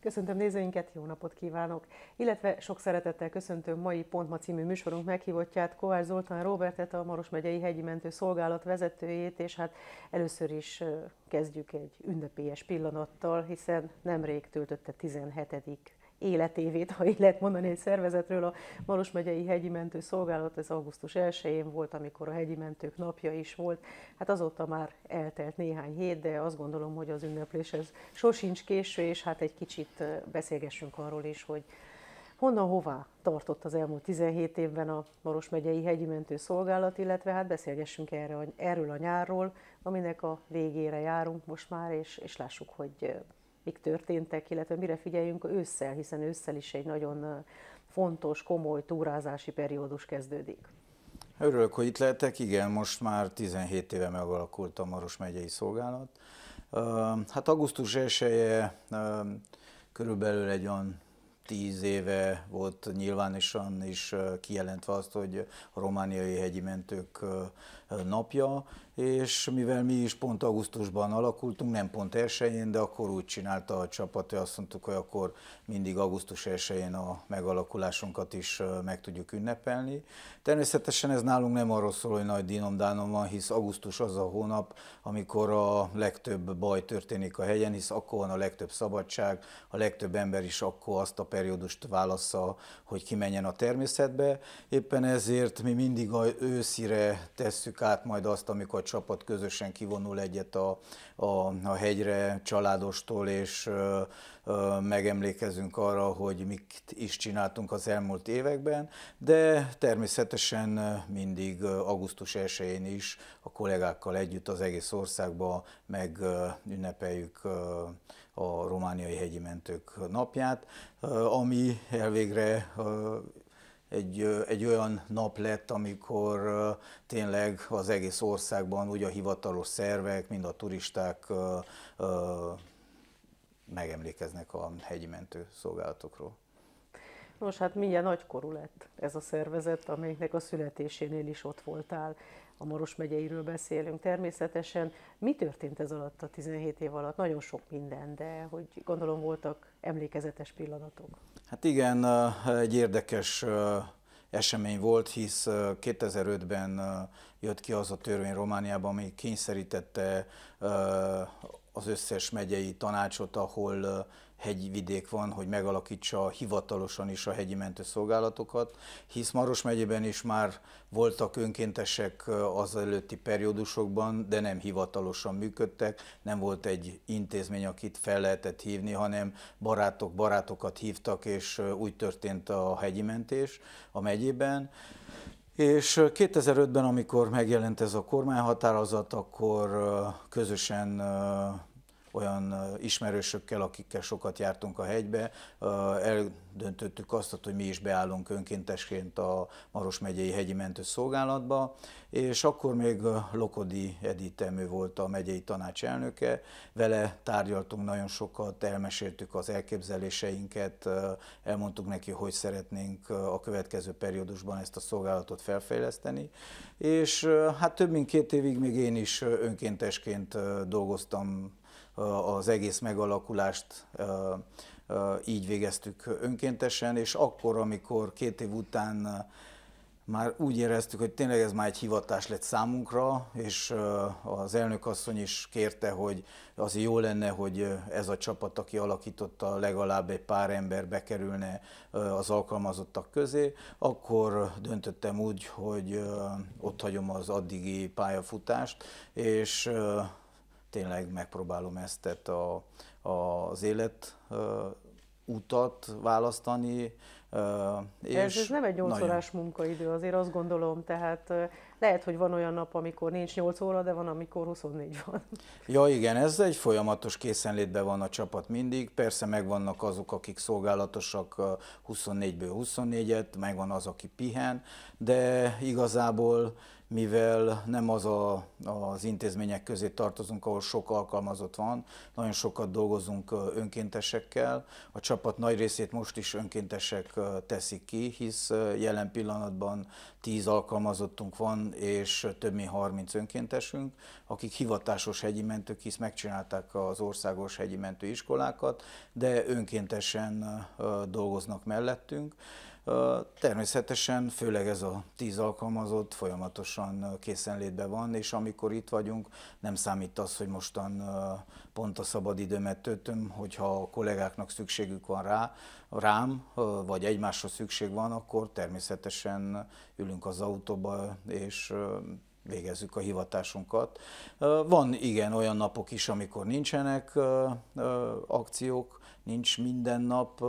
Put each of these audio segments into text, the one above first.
Köszöntöm nézőinket, jó napot kívánok! Illetve sok szeretettel köszöntöm mai Pontma című műsorunk meghívottját, Kovács Zoltán Robertet, a Maros megyei hegyi mentő szolgálat vezetőjét, és hát először is kezdjük egy ünnepélyes pillanattal, hiszen nemrég töltötte 17 életévét, ha így lehet mondani egy szervezetről, a Maros megyei hegyi mentő szolgálat, ez augusztus 1-én volt, amikor a hegyi mentők napja is volt. Hát azóta már eltelt néhány hét, de azt gondolom, hogy az ünneplés ez sosincs késő, és hát egy kicsit beszélgessünk arról is, hogy honnan hová tartott az elmúlt 17 évben a Maros megyei hegyi mentő szolgálat, illetve hát beszélgessünk erre, erről a nyárról, aminek a végére járunk most már, és, és lássuk, hogy mik történtek, illetve mire figyeljünk ősszel, hiszen ősszel is egy nagyon fontos, komoly túrázási periódus kezdődik. Örülök, hogy itt lehetek. Igen, most már 17 éve megalakult a Maros megyei szolgálat. Hát augusztus 1 -e, körülbelül egy olyan tíz éve volt nyilvánosan is kijelentve azt, hogy a romániai hegyi mentők napja, és mivel mi is pont augusztusban alakultunk, nem pont elsőjén, de akkor úgy csinálta a csapat, hogy azt mondtuk, hogy akkor mindig augusztus elsőjén a megalakulásunkat is meg tudjuk ünnepelni. Természetesen ez nálunk nem arról szól, hogy nagy dinomdánom van, hisz augusztus az a hónap, amikor a legtöbb baj történik a helyen, hisz akkor van a legtöbb szabadság, a legtöbb ember is akkor azt a periódust válasza, hogy kimenjen a természetbe. Éppen ezért mi mindig a őszire tesszük éljük át majd azt, amikor a csapat közösen kivonul egyet a, a, a hegyre családostól, és ö, ö, megemlékezünk arra, hogy mit is csináltunk az elmúlt években, de természetesen mindig augusztus 1-én is a kollégákkal együtt az egész országban ünnepeljük a romániai hegyi mentők napját, ami elvégre egy, egy olyan nap lett, amikor tényleg az egész országban úgy a hivatalos szervek, mind a turisták megemlékeznek a hegyi mentő szolgálatokról. Nos, hát milyen nagykorú lett ez a szervezet, amelynek a születésénél is ott voltál. A Maros megyeiről beszélünk természetesen. Mi történt ez alatt a 17 év alatt? Nagyon sok minden, de hogy gondolom voltak emlékezetes pillanatok. Hát igen, egy érdekes esemény volt, hisz 2005-ben jött ki az a törvény Romániában, ami kényszerítette az összes megyei tanácsot, ahol hegyvidék van, hogy megalakítsa hivatalosan is a hegyi mentőszolgálatokat, hisz Maros megyében is már voltak önkéntesek az előtti periódusokban, de nem hivatalosan működtek, nem volt egy intézmény, akit fel lehetett hívni, hanem barátok barátokat hívtak, és úgy történt a hegyi mentés a megyében. És 2005-ben, amikor megjelent ez a kormányhatározat, akkor közösen olyan ismerősökkel, akikkel sokat jártunk a hegybe, eldöntöttük azt, hogy mi is beállunk önkéntesként a Maros megyei hegyi mentőszolgálatba, és akkor még Lokodi Editemű volt a megyei tanács elnöke, vele tárgyaltunk nagyon sokat, elmeséltük az elképzeléseinket, elmondtuk neki, hogy szeretnénk a következő periódusban ezt a szolgálatot felfejleszteni, és hát több mint két évig még én is önkéntesként dolgoztam az egész megalakulást így végeztük önkéntesen, és akkor, amikor két év után már úgy éreztük, hogy tényleg ez már egy hivatás lett számunkra, és az elnökasszony is kérte, hogy az jó lenne, hogy ez a csapat, aki alakította, legalább egy pár ember bekerülne az alkalmazottak közé. Akkor döntöttem úgy, hogy ott hagyom az addigi pályafutást, és tényleg megpróbálom ezt tehát a, a, az élet utat választani. És ez, ez nem egy 8 órás munkaidő, azért azt gondolom, tehát lehet, hogy van olyan nap, amikor nincs 8 óra, de van, amikor 24 van. Ja, igen, ez egy folyamatos készenlétben van a csapat mindig. Persze megvannak azok, akik szolgálatosak 24-ből 24-et, megvan az, aki pihen, de igazából mivel nem az a, az intézmények közé tartozunk, ahol sok alkalmazott van, nagyon sokat dolgozunk önkéntesekkel. A csapat nagy részét most is önkéntesek teszik ki, hisz jelen pillanatban tíz alkalmazottunk van, és több mint 30 önkéntesünk, akik hivatásos hegyi mentők, hisz megcsinálták az országos hegyi mentőiskolákat, de önkéntesen dolgoznak mellettünk. Természetesen főleg ez a tíz alkalmazott folyamatosan készenlétben van, és amikor itt vagyunk, nem számít az, hogy mostan pont a szabad időmet töltöm, hogyha a kollégáknak szükségük van rá, rám, vagy egymásra szükség van, akkor természetesen ülünk az autóba, és végezzük a hivatásunkat. Van igen olyan napok is, amikor nincsenek akciók, nincs minden nap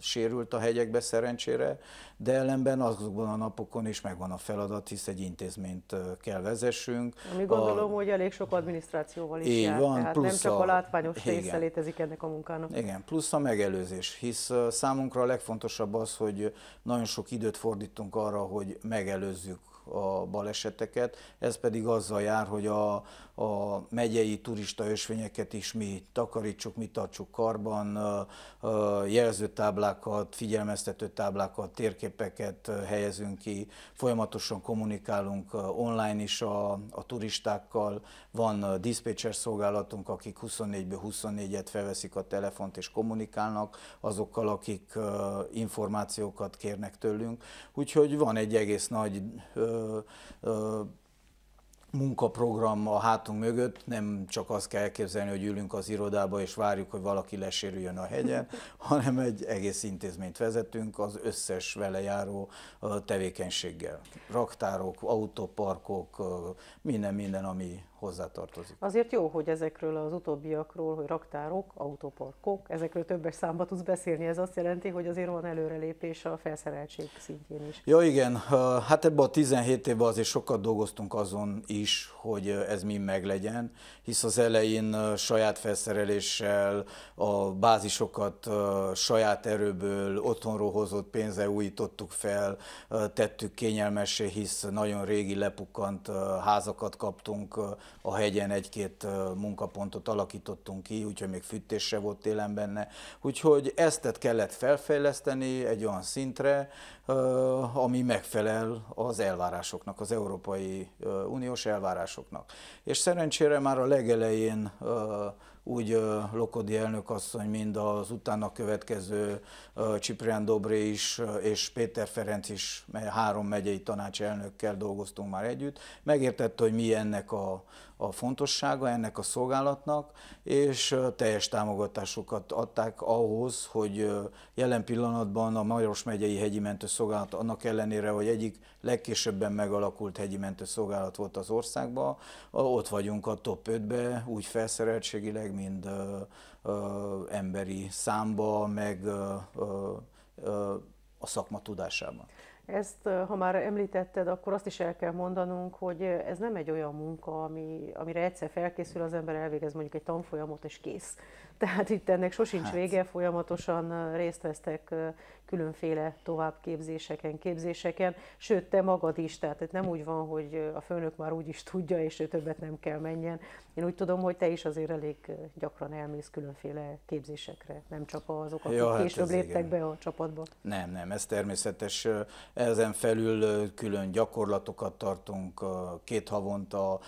sérült a hegyekbe szerencsére, de ellenben azokban a napokon is megvan a feladat, hisz egy intézményt kell vezessünk. Ami gondolom, a... hogy elég sok adminisztrációval is Így jár, van, tehát plusz nem csak a, a látványos része létezik ennek a munkának. Igen, plusz a megelőzés, hisz számunkra a legfontosabb az, hogy nagyon sok időt fordítunk arra, hogy megelőzzük a baleseteket, ez pedig azzal jár, hogy a, a megyei turista ösvényeket is mi takarítsuk, mi tartsuk karban, jelzőtáblákat, figyelmeztető táblákat, térképeket helyezünk ki, folyamatosan kommunikálunk online is a, a turistákkal, van dispatcher szolgálatunk, akik 24-ből 24-et felveszik a telefont és kommunikálnak azokkal, akik információkat kérnek tőlünk, úgyhogy van egy egész nagy munkaprogram a hátunk mögött, nem csak azt kell elképzelni, hogy ülünk az irodába és várjuk, hogy valaki lesérüljön a hegyen, hanem egy egész intézményt vezetünk az összes vele járó tevékenységgel. Raktárok, autoparkok, minden, minden, ami, hozzátartozik. Azért jó, hogy ezekről az utóbbiakról, hogy raktárok, autóparkok, ezekről többes számba tudsz beszélni, ez azt jelenti, hogy azért van előrelépés a felszereltség szintjén is. Ja igen, hát ebben a 17 évben azért sokat dolgoztunk azon is, hogy ez mind meglegyen, hisz az elején saját felszereléssel, a bázisokat saját erőből, otthonról hozott pénze újítottuk fel, tettük kényelmesé, hisz nagyon régi lepukkant házakat kaptunk, a hegyen egy-két munkapontot alakítottunk ki, úgyhogy még fűtésre volt télen benne. Úgyhogy ezt kellett felfejleszteni egy olyan szintre, ami megfelel az elvárásoknak, az Európai Uniós elvárásoknak. És szerencsére már a legelején úgy Lokodi elnök asszony, mind az utána következő Ciprián Dobré is, és Péter Ferenc is, három megyei elnökkel dolgoztunk már együtt, megértette, hogy mi ennek a a fontossága ennek a szolgálatnak, és teljes támogatásokat adták ahhoz, hogy jelen pillanatban a magyaros megyei hegyi mentőszolgálat annak ellenére, hogy egyik legkésőbben megalakult hegyi mentőszolgálat volt az országban, ott vagyunk a top 5-be, úgy felszereltségileg, mint ö, ö, emberi számba, meg ö, ö, a szakma tudásában. Ezt, ha már említetted, akkor azt is el kell mondanunk, hogy ez nem egy olyan munka, ami, amire egyszer felkészül, az ember elvégez mondjuk egy tanfolyamot, és kész. Tehát itt ennek sosincs hát. vége, folyamatosan részt vesztek különféle továbbképzéseken, képzéseken, sőt, te magad is, tehát nem úgy van, hogy a főnök már úgy is tudja, és ő többet nem kell menjen. Én úgy tudom, hogy te is azért elég gyakran elmész különféle képzésekre, nem csak azok, akik ja, hát később léptek igen. be a csapatba. Nem, nem, ez természetes. Ezen felül külön gyakorlatokat tartunk, két havonta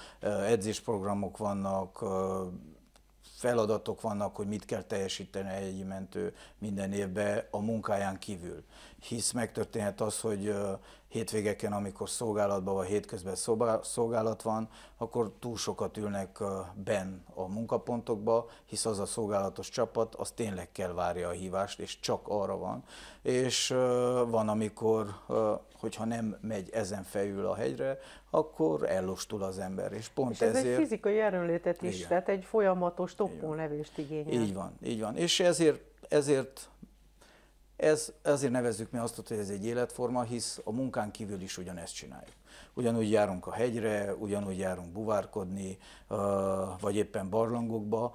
edzésprogramok vannak, feladatok vannak, hogy mit kell teljesíteni egy mentő minden évben a munkáján kívül. Hisz megtörténhet az, hogy hétvégeken, amikor szolgálatban vagy hétközben szolgálat van, akkor túl sokat ülnek ben a munkapontokba, hisz az a szolgálatos csapat, az tényleg kell várja a hívást, és csak arra van. És van, amikor hogyha nem megy ezen felül a hegyre, akkor ellostul az ember, és pont és ez ezért... egy fizikai jelenlétet is, Igen. tehát egy folyamatos topponlevést igényel. Így van, így van, és ezért, ezért ez, ezért nevezzük mi azt, hogy ez egy életforma, hisz a munkán kívül is ugyanezt csináljuk ugyanúgy járunk a hegyre, ugyanúgy járunk buvárkodni, vagy éppen barlangokba,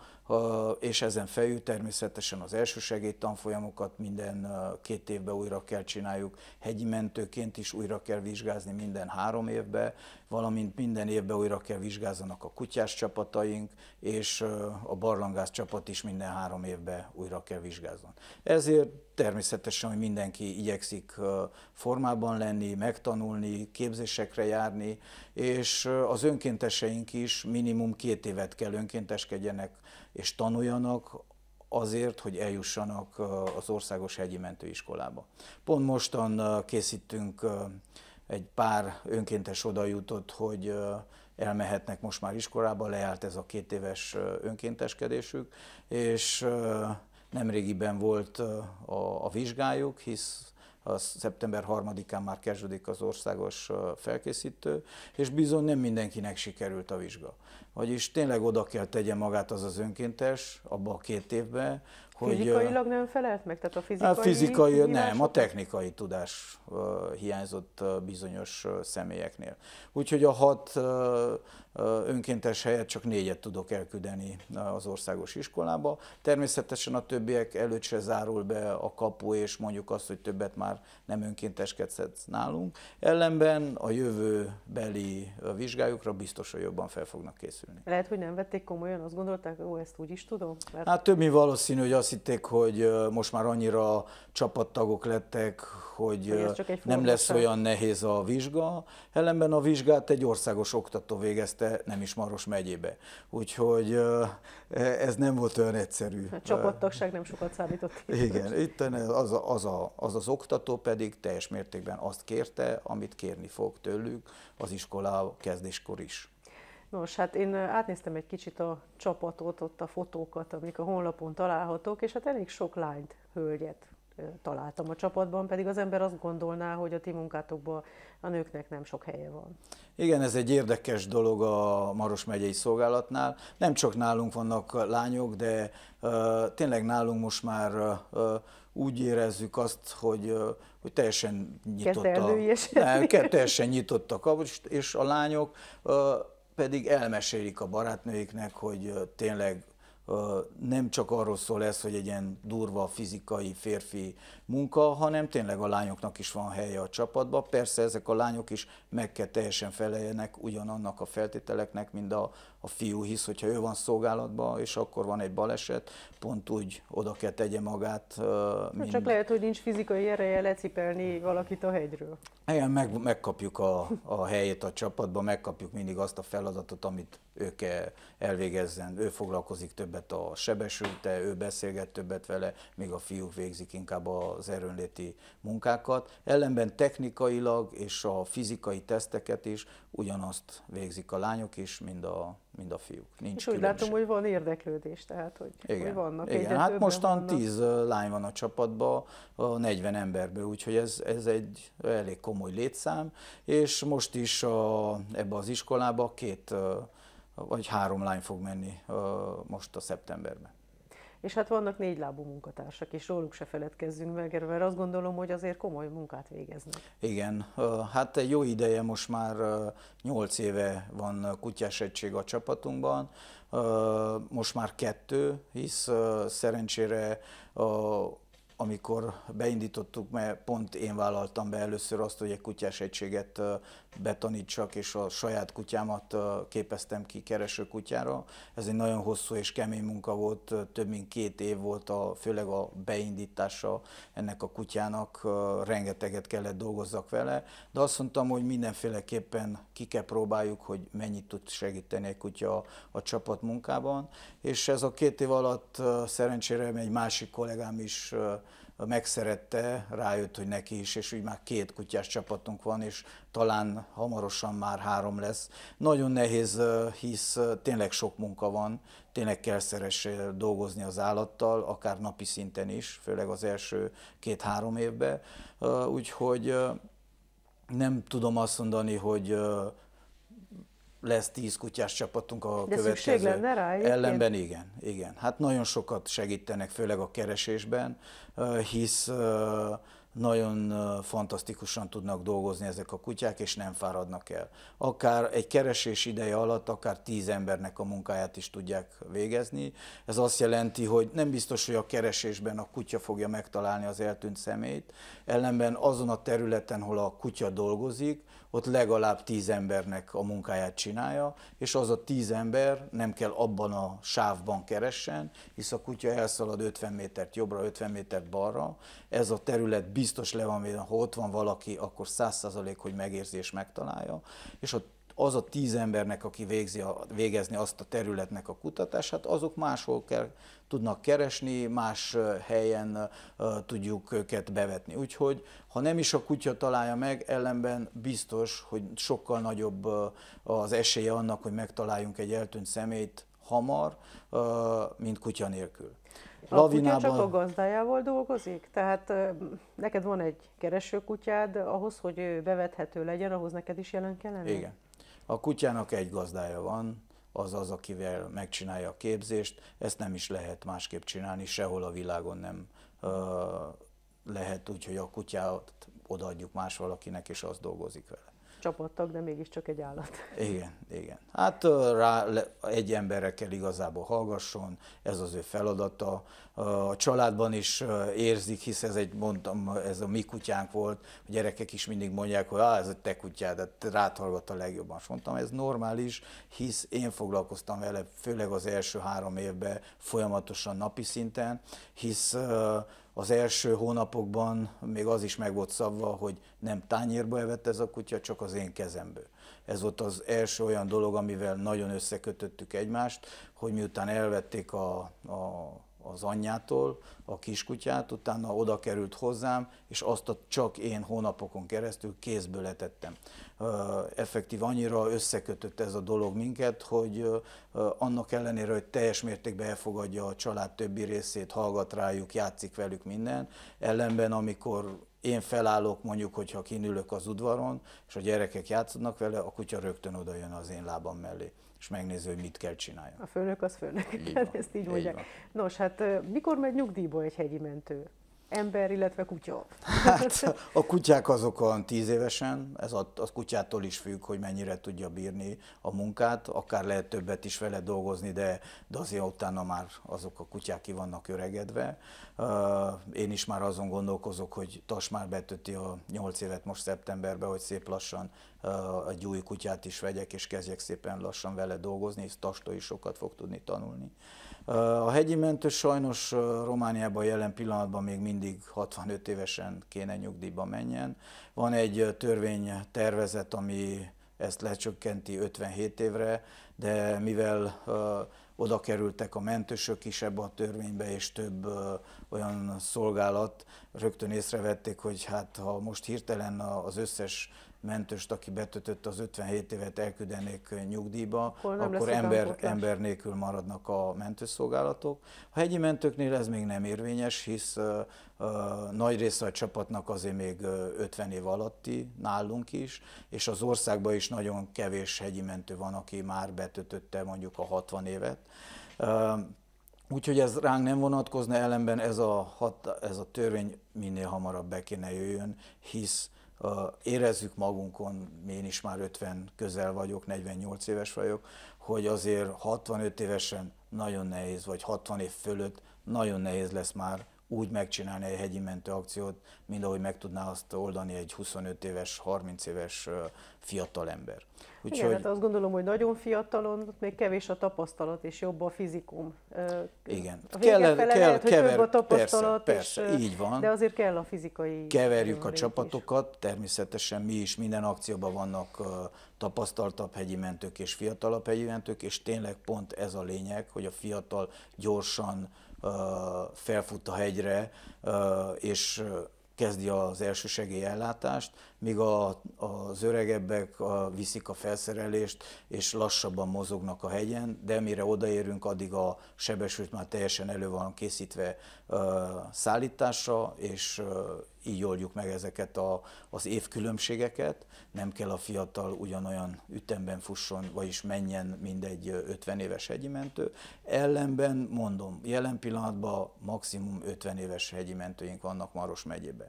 és ezen felül természetesen az első tanfolyamokat minden két évben újra kell csináljuk, hegyi mentőként is újra kell vizsgázni minden három évbe, valamint minden évben újra kell vizsgázzanak a kutyás csapataink, és a barlangász csapat is minden három évben újra kell vizsgázzon. Ezért természetesen, hogy mindenki igyekszik formában lenni, megtanulni, képzések helyekre járni, és az önkénteseink is minimum két évet kell önkénteskedjenek és tanuljanak azért, hogy eljussanak az Országos Hegyi Mentőiskolába. Pont mostan készítünk egy pár önkéntes oda jutott, hogy elmehetnek most már iskolába, leállt ez a két éves önkénteskedésük, és nemrégiben volt a, a vizsgájuk, hisz az szeptember 3-án már kezdődik az országos felkészítő, és bizony nem mindenkinek sikerült a vizsga. Vagyis tényleg oda kell tegye magát az az önkéntes abba a két évben, hogy... Fizikailag nem felelt meg? Tehát a hát fizikai... A fizikai nem, a technikai tudás hiányzott bizonyos személyeknél. Úgyhogy a hat önkéntes helyet csak négyet tudok elküldeni az országos iskolába. Természetesen a többiek előtt se zárul be a kapu, és mondjuk azt, hogy többet már nem önkénteskedsz nálunk. Ellenben a jövőbeli vizsgájukra biztos, hogy jobban fel fognak készülni. Lehet, hogy nem vették komolyan, azt gondolták, hogy ezt úgy is tudom? Mert... Hát több mint valószínű, hogy azt hitték, hogy most már annyira csapattagok lettek, hogy, hogy nem lesz olyan nehéz a vizsga. Ellenben a vizsgát egy országos oktató végezte kezdte, nem is Maros megyébe. Úgyhogy ez nem volt olyan egyszerű. A csoporttagság nem sokat számított. Igen, itt az, az, a, az az oktató pedig teljes mértékben azt kérte, amit kérni fog tőlük az iskolá kezdéskor is. Nos, hát én átnéztem egy kicsit a csapatot, ott a fotókat, amik a honlapon találhatók, és hát elég sok lányt, hölgyet találtam a csapatban, pedig az ember azt gondolná, hogy a ti munkátokban a nőknek nem sok helye van. Igen, ez egy érdekes dolog a Maros megyei szolgálatnál. Nem csak nálunk vannak lányok, de uh, tényleg nálunk most már uh, úgy érezzük azt, hogy, hogy teljesen a... Ne, teljesen nyitottak, és a lányok pedig elmesélik a barátnőiknek, hogy tényleg nem csak arról szól ez, hogy egy ilyen durva fizikai férfi munka, hanem tényleg a lányoknak is van helye a csapatban. Persze ezek a lányok is meg kell teljesen feleljenek ugyanannak a feltételeknek, mint a, a fiú, hisz hogyha ő van szolgálatban, és akkor van egy baleset, pont úgy oda kell tegye magát. Hát mind. Csak lehet, hogy nincs fizikai ereje lecipelni valakit a hegyről. Igen, meg, megkapjuk a, a helyét a csapatban, megkapjuk mindig azt a feladatot, amit ő kell elvégezzen. Ő foglalkozik többet a sebesülte, ő beszélget többet vele, míg a fiúk végzik inkább az erőnléti munkákat. Ellenben technikailag és a fizikai teszteket is ugyanazt végzik a lányok is, mind a mint a fiúk. Nincs És úgy különbség. látom, hogy van érdeklődés, tehát hogy, igen, hogy vannak Igen, hát mostan vannak. tíz lány van a csapatban, a 40 emberből, úgyhogy ez, ez egy elég komoly létszám, és most is a, ebbe az iskolába két vagy három lány fog menni most a szeptemberben. És hát vannak négy lábú munkatársak, és róluk se feledkezzünk meg, mert azt gondolom, hogy azért komoly munkát végeznek. Igen, hát egy jó ideje, most már nyolc éve van kutyás egység a csapatunkban, most már kettő, hisz szerencsére amikor beindítottuk, mert pont én vállaltam be először azt, hogy egy kutyás egységet betanítsak, és a saját kutyámat képeztem ki kereső kutyára. Ez egy nagyon hosszú és kemény munka volt, több mint két év volt, a, főleg a beindítása ennek a kutyának, rengeteget kellett dolgozzak vele, de azt mondtam, hogy mindenféleképpen ki kell próbáljuk, hogy mennyit tud segíteni egy kutya a, a csapat munkában, és ez a két év alatt szerencsére egy másik kollégám is megszerette, rájött, hogy neki is, és úgy már két kutyás csapatunk van, és talán hamarosan már három lesz. Nagyon nehéz, hisz tényleg sok munka van, tényleg kell szeres dolgozni az állattal, akár napi szinten is, főleg az első két-három évben. Úgyhogy nem tudom azt mondani, hogy lesz tíz kutyás csapatunk a De következő lenne rá, ellenben, igen, igen. Hát nagyon sokat segítenek, főleg a keresésben, hisz nagyon fantasztikusan tudnak dolgozni ezek a kutyák, és nem fáradnak el. Akár egy keresés ideje alatt, akár tíz embernek a munkáját is tudják végezni. Ez azt jelenti, hogy nem biztos, hogy a keresésben a kutya fogja megtalálni az eltűnt szemét, ellenben azon a területen, hol a kutya dolgozik, ott legalább tíz embernek a munkáját csinálja, és az a tíz ember nem kell abban a sávban keressen, hisz a kutya elszalad 50 métert jobbra, 50 métert balra, ez a terület biztos le van, ha ott van valaki, akkor száz százalék, hogy megérzi és megtalálja, és a az a tíz embernek, aki végzi a, végezni azt a területnek a kutatását, azok máshol kell, tudnak keresni, más helyen uh, tudjuk őket bevetni. Úgyhogy ha nem is a kutya találja meg, ellenben biztos, hogy sokkal nagyobb uh, az esélye annak, hogy megtaláljunk egy eltűnt szemét hamar, uh, mint kutya nélkül. A Lavinában... kutya csak a gazdájával dolgozik? Tehát neked van egy keresőkutyád, ahhoz, hogy bevethető legyen, ahhoz neked is jelen kellene? Igen. A kutyának egy gazdája van, az az, akivel megcsinálja a képzést, ezt nem is lehet másképp csinálni, sehol a világon nem uh, lehet úgy, hogy a kutyát odaadjuk más valakinek, és az dolgozik vele csapattag, de mégiscsak egy állat. Igen, igen. Hát rá egy emberre kell igazából hallgasson, ez az ő feladata. A családban is érzik, hisz ez egy, mondtam, ez a mi kutyánk volt, a gyerekek is mindig mondják, hogy ah, ez a te kutyád, De hát rád hallgat a legjobban. És mondtam, ez normális, hisz én foglalkoztam vele, főleg az első három évben folyamatosan napi szinten, hisz az első hónapokban még az is meg volt szabva, hogy nem tányérba evett ez a kutya, csak az én kezemből. Ez volt az első olyan dolog, amivel nagyon összekötöttük egymást, hogy miután elvették a, a az anyjától, a kiskutyát, utána oda került hozzám, és azt a csak én hónapokon keresztül kézből letettem. Effektív annyira összekötött ez a dolog minket, hogy annak ellenére, hogy teljes mértékben elfogadja a család többi részét, hallgat rájuk, játszik velük minden, ellenben amikor én felállok, mondjuk, hogyha kinülök az udvaron, és a gyerekek játszanak vele, a kutya rögtön oda jön az én lábam mellé és megnézi, hogy mit kell csinálni. A főnök az főnök, így van, ezt így mondják. van. Nos, hát mikor megy nyugdíjba egy hegyi mentő? ember, illetve kutya? Hát a kutyák azok olyan tíz évesen, ez a, a kutyától is függ, hogy mennyire tudja bírni a munkát, akár lehet többet is vele dolgozni, de, de azért utána már azok a kutyák ki vannak öregedve. Én is már azon gondolkozok, hogy Tas már betöti a nyolc évet most szeptemberben, hogy szép lassan egy új kutyát is vegyek, és kezdjek szépen lassan vele dolgozni, és Tastól is sokat fog tudni tanulni. A hegyi mentő sajnos Romániában jelen pillanatban még mindig mindig 65 évesen kéne nyugdíjba menjen. Van egy törvénytervezet, ami ezt lecsökkenti 57 évre, de mivel oda kerültek a mentősök is ebbe a törvénybe, és több ö, olyan szolgálat, rögtön észrevették, hogy hát ha most hirtelen az összes mentőst, aki betötött az 57 évet, elküldenék nyugdíjba, akkor, akkor ember, ember nélkül maradnak a mentőszolgálatok. A hegyi mentőknél ez még nem érvényes, hisz uh, uh, nagy része a csapatnak azért még 50 év alatti nálunk is, és az országban is nagyon kevés hegyi mentő van, aki már betötötte mondjuk a 60 évet. Uh, Úgyhogy ez ránk nem vonatkozna, ellenben ez a, hat, ez a törvény minél hamarabb be kéne jöjjön, hisz érezzük magunkon, én is már 50 közel vagyok, 48 éves vagyok, hogy azért 65 évesen nagyon nehéz, vagy 60 év fölött nagyon nehéz lesz már úgy megcsinálni egy hegyi mentő akciót, mint ahogy meg tudná azt oldani egy 25 éves, 30 éves fiatal ember. Úgyhogy... Igen, hát azt gondolom, hogy nagyon fiatalon, még kevés a tapasztalat, és jobb a fizikum. Igen, a kell, kell, lehet, kell kever, a tapasztalat, persze, persze, és, így van. De azért kell a fizikai... Keverjük a csapatokat, is. természetesen mi is minden akcióban vannak tapasztaltabb hegyi mentők és fiatalabb hegyi mentők, és tényleg pont ez a lényeg, hogy a fiatal gyorsan, felfut a hegyre, és kezdi az elsősegély ellátást, míg a, az öregebbek a, viszik a felszerelést, és lassabban mozognak a hegyen, de mire odaérünk, addig a sebesült már teljesen elő van készítve ö, szállításra, és ö, így oldjuk meg ezeket a, az évkülönbségeket. Nem kell a fiatal ugyanolyan ütemben fusson, vagyis menjen egy 50 éves hegyi mentő. Ellenben mondom, jelen pillanatban maximum 50 éves hegyi mentőink vannak Maros megyében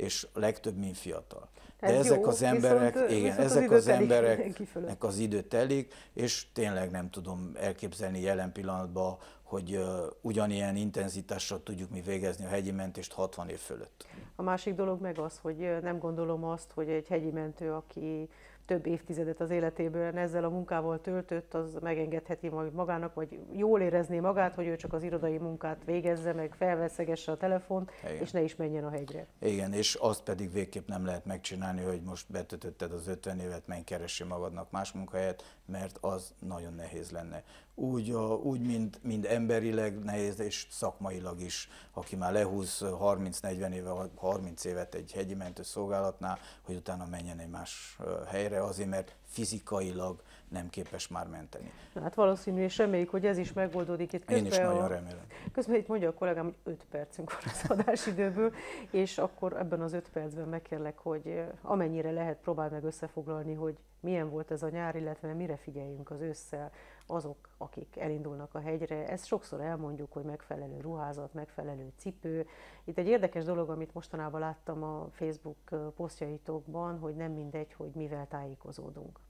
és legtöbb mind fiatal. Tehát De ezek jó, az emberek, viszont, igen, viszont ezek az, az embereknek az idő telik, és tényleg nem tudom elképzelni jelen pillanatban, hogy uh, ugyanilyen intenzitással tudjuk mi végezni a hegyi mentést 60 év fölött. A másik dolog meg az, hogy nem gondolom azt, hogy egy hegyi mentő, aki több évtizedet az életéből ezzel a munkával töltött, az megengedheti magának, vagy jól érezné magát, hogy ő csak az irodai munkát végezze, meg felveszegesse a telefont, Igen. és ne is menjen a hegyre. Igen, és azt pedig végképp nem lehet megcsinálni, hogy most betötötted az 50 évet, menj keresi magadnak más munkahelyet, mert az nagyon nehéz lenne úgy, a, úgy mind, mind emberileg nehéz, és szakmailag is, aki már lehúz 30-40 éve, 30 évet egy hegyi mentőszolgálatnál, szolgálatnál, hogy utána menjen egy más helyre, azért mert fizikailag nem képes már menteni. Na, Hát valószínű, és reméljük, hogy ez is megoldódik itt. Közben Én is nagyon a, remélem. Közben itt mondja a kollégám, hogy 5 percünk van az adásidőből, és akkor ebben az 5 percben megkérlek, hogy amennyire lehet, próbál meg összefoglalni, hogy milyen volt ez a nyár, illetve mire figyeljünk az ősszel, azok, akik elindulnak a hegyre. Ezt sokszor elmondjuk, hogy megfelelő ruházat, megfelelő cipő. Itt egy érdekes dolog, amit mostanában láttam a Facebook posztjaitokban, hogy nem mindegy, hogy mivel tájékozódunk.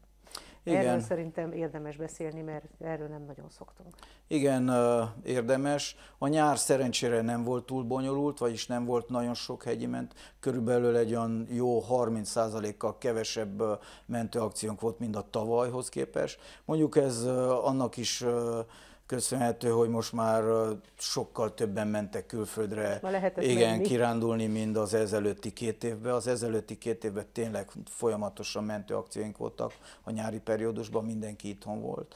Igen. Erről szerintem érdemes beszélni, mert erről nem nagyon szoktunk. Igen, érdemes. A nyár szerencsére nem volt túl bonyolult, vagyis nem volt nagyon sok hegyi ment. Körülbelül egy olyan jó 30%-kal kevesebb mentőakciónk volt, mint a tavalyhoz képest. Mondjuk ez annak is köszönhető, hogy most már sokkal többen mentek külföldre, igen, menni. kirándulni, mint az ezelőtti két évben. Az ezelőtti két évben tényleg folyamatosan mentő akcióink voltak, a nyári periódusban mindenki itthon volt.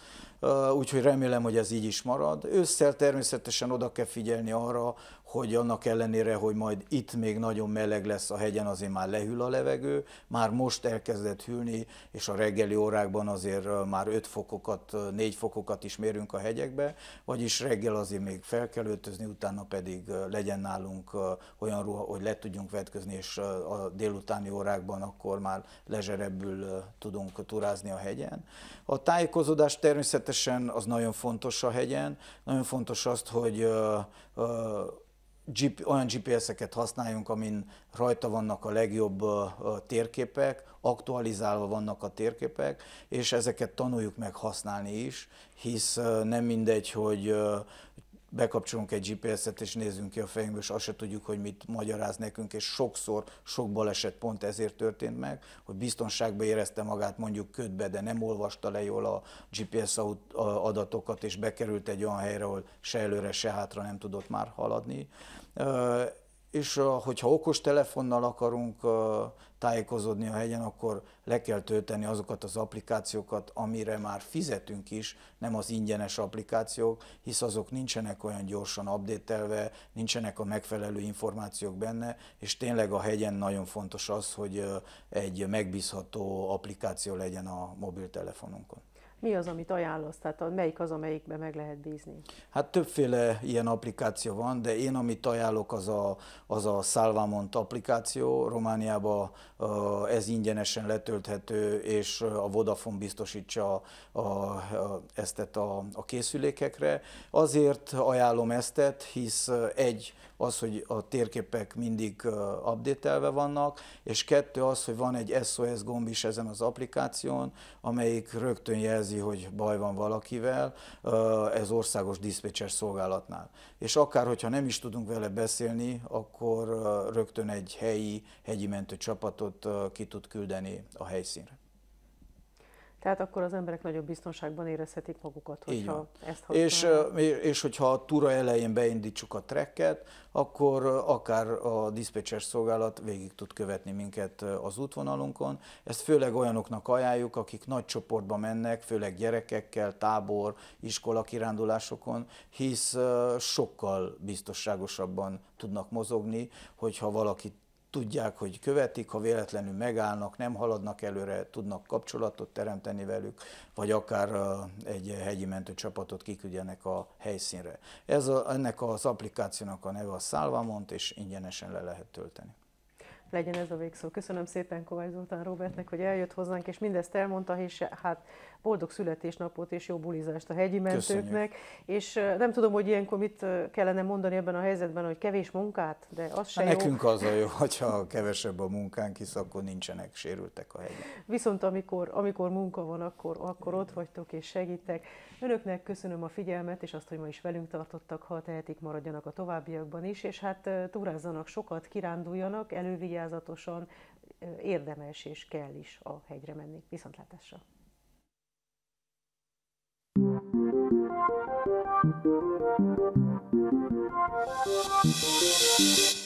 Úgyhogy remélem, hogy ez így is marad. Ősszel természetesen oda kell figyelni arra, hogy annak ellenére, hogy majd itt még nagyon meleg lesz a hegyen, azért már lehűl a levegő, már most elkezdett hűlni, és a reggeli órákban azért már 5 fokokat, 4 fokokat is mérünk a hegyekbe, vagyis reggel azért még fel kell öltözni, utána pedig legyen nálunk olyan ruha, hogy le tudjunk vetközni, és a délutáni órákban akkor már lezserebbül tudunk turázni a hegyen. A tájékozódás természetesen az nagyon fontos a hegyen, nagyon fontos azt, hogy olyan GPS-eket használjunk, amin rajta vannak a legjobb térképek, aktualizálva vannak a térképek, és ezeket tanuljuk meg használni is, hisz nem mindegy, hogy bekapcsolunk egy GPS-et és nézzünk ki a fejünkbe, és azt se tudjuk, hogy mit magyaráz nekünk, és sokszor sok baleset pont ezért történt meg, hogy biztonságban érezte magát mondjuk ködbe, de nem olvasta le jól a GPS adatokat, és bekerült egy olyan helyre, ahol se előre, se hátra nem tudott már haladni és hogyha okos telefonnal akarunk tájékozódni a hegyen, akkor le kell tölteni azokat az applikációkat, amire már fizetünk is, nem az ingyenes applikációk, hisz azok nincsenek olyan gyorsan updatelve, nincsenek a megfelelő információk benne, és tényleg a hegyen nagyon fontos az, hogy egy megbízható applikáció legyen a mobiltelefonunkon mi az, amit ajánlasz? Tehát melyik az, amelyikben meg lehet bízni? Hát többféle ilyen applikáció van, de én amit ajánlok, az a, az a Salvamont applikáció. Romániában ez ingyenesen letölthető, és a Vodafone biztosítsa a, a, eztet a, a készülékekre. Azért ajánlom eztet, hisz egy az, hogy a térképek mindig updatelve vannak, és kettő az, hogy van egy SOS gomb is ezen az applikáción, amelyik rögtön jelzi, hogy baj van valakivel, ez országos diszpécser szolgálatnál. És akár, hogyha nem is tudunk vele beszélni, akkor rögtön egy helyi hegyi mentő csapatot ki tud küldeni a helyszínre. Tehát akkor az emberek nagyobb biztonságban érezhetik magukat, hogyha Igen. ezt És, és hogyha a túra elején beindítsuk a trekket, akkor akár a diszpécser szolgálat végig tud követni minket az útvonalunkon. Ezt főleg olyanoknak ajánljuk, akik nagy csoportba mennek, főleg gyerekekkel, tábor, iskola kirándulásokon, hisz sokkal biztonságosabban tudnak mozogni, hogyha valakit tudják, hogy követik, ha véletlenül megállnak, nem haladnak előre, tudnak kapcsolatot teremteni velük, vagy akár egy hegyi mentőcsapatot kiküldjenek a helyszínre. Ez a, ennek az applikációnak a neve a Salvamont, és ingyenesen le lehet tölteni legyen ez a végszó. Köszönöm szépen Kovács Zoltán Robertnek, hogy eljött hozzánk, és mindezt elmondta, és eh, hát boldog születésnapot és jó bulizást a hegyi mentőknek. Köszönjük. És eh, nem tudom, hogy ilyenkor mit eh, kellene mondani ebben a helyzetben, hogy kevés munkát, de az hát se hát, jó. Nekünk az a jó, hogyha kevesebb a munkánk, hisz akkor nincsenek sérültek a hegyi. Viszont amikor, amikor munka van, akkor, akkor ott vagytok és segítek. Önöknek köszönöm a figyelmet, és azt, hogy ma is velünk tartottak, ha tehetik, maradjanak a továbbiakban is, és hát túrázzanak sokat, kiránduljanak, elővigyenek vigyázatosan érdemes és kell is a hegyre menni. Viszontlátásra! Thank you.